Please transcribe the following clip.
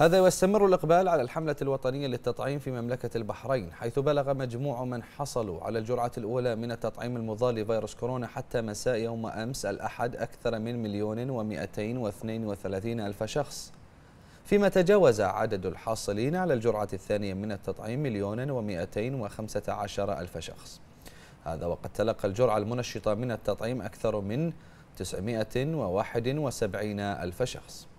هذا يستمر الإقبال على الحملة الوطنية للتطعيم في مملكة البحرين حيث بلغ مجموع من حصلوا على الجرعة الأولى من التطعيم المضاد لفيروس كورونا حتى مساء يوم أمس الأحد أكثر من مليون ومئتين واثنين وثلاثين ألف شخص فيما تجاوز عدد الحاصلين على الجرعة الثانية من التطعيم مليون ومئتين وخمسة عشر ألف شخص هذا وقد تلقى الجرعة المنشطة من التطعيم أكثر من وسبعين ألف شخص